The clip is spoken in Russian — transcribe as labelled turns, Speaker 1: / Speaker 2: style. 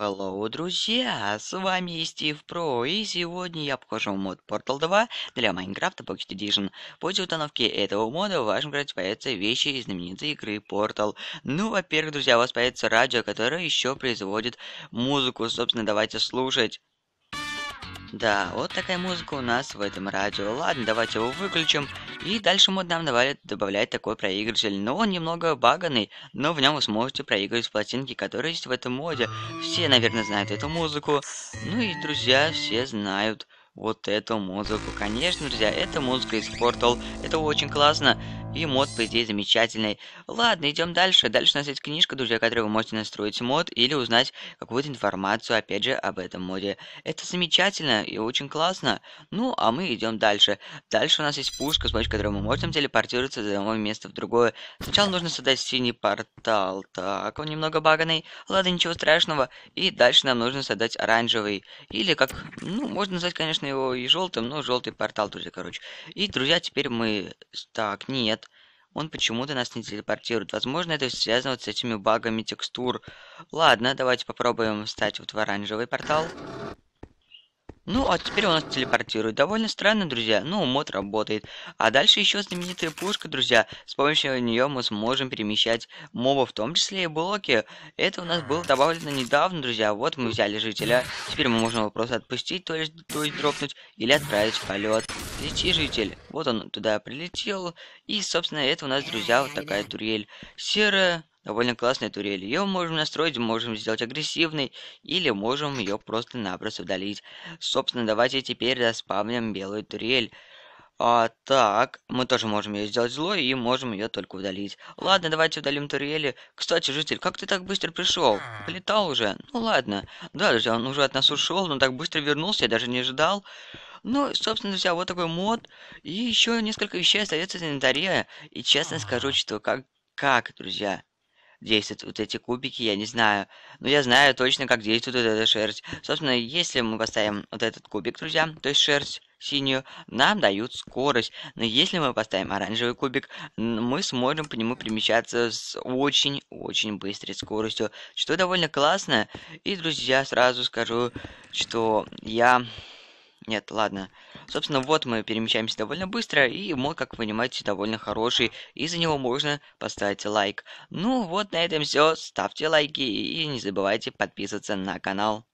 Speaker 1: Hello, друзья! С вами Стив Про, и сегодня я покажу мод Portal 2 для Minecraft Pocket Edition. После установки этого мода в вашем городе появятся вещи из знаменитой игры Portal. Ну, во-первых, друзья, у вас появится радио, которое еще производит музыку. Собственно, давайте слушать. Да, вот такая музыка у нас в этом радио. Ладно, давайте его выключим. И дальше мод нам давали добавлять такой проигрыватель. Но он немного баганный, но в нем вы сможете проигрывать пластинки, которые есть в этом моде. Все, наверное, знают эту музыку. Ну и друзья все знают вот эту музыку. Конечно, друзья, эта музыка из Portal. Это очень классно. И мод, по идее, замечательный. Ладно, идем дальше. Дальше у нас есть книжка, друзья, в которой вы можете настроить мод или узнать какую-то информацию, опять же, об этом моде. Это замечательно и очень классно. Ну, а мы идем дальше. Дальше у нас есть пушка, с помощью которой мы можем телепортироваться из одного места в другое. Сначала нужно создать синий портал. Так, он немного баганный. Ладно, ничего страшного. И дальше нам нужно создать оранжевый. Или как, ну, можно назвать, конечно, его и желтым, но ну, желтый портал, друзья, короче. И, друзья, теперь мы... Так, нет. Он почему-то нас не телепортирует. Возможно, это связано вот с этими багами текстур. Ладно, давайте попробуем встать вот в оранжевый портал. Ну, а теперь он нас телепортирует. Довольно странно, друзья. Ну, мод работает. А дальше еще знаменитая пушка, друзья. С помощью нее мы сможем перемещать мобов, в том числе и блоки. Это у нас было добавлено недавно, друзья. Вот мы взяли жителя. Теперь мы можем его просто отпустить, то есть, то есть дропнуть, или отправить в полет. Лети, житель. Вот он туда прилетел. И, собственно, это у нас, друзья, вот такая турель. Серая довольно классная турель. Ее можем настроить, можем сделать агрессивной, или можем ее просто-напросто удалить. Собственно, давайте теперь распавним белую турель. А, так, мы тоже можем ее сделать злой и можем ее только удалить. Ладно, давайте удалим турели. Кстати, житель, как ты так быстро пришел? Полетал уже? Ну ладно. Да, друзья, он уже от нас ушел, но так быстро вернулся, я даже не ожидал. Ну, собственно, друзья, вот такой мод. И еще несколько вещей остается в инвентаря. И честно скажу, что как, как, друзья, действуют вот эти кубики, я не знаю. Но я знаю точно, как действует вот эта шерсть. Собственно, если мы поставим вот этот кубик, друзья, то есть шерсть синюю, нам дают скорость. Но если мы поставим оранжевый кубик, мы сможем по нему перемещаться с очень-очень быстрой скоростью, что довольно классно. И, друзья, сразу скажу, что я... Нет, ладно. Собственно, вот мы перемещаемся довольно быстро, и мод, как вы понимаете, довольно хороший, и за него можно поставить лайк. Ну вот на этом все, ставьте лайки и не забывайте подписываться на канал.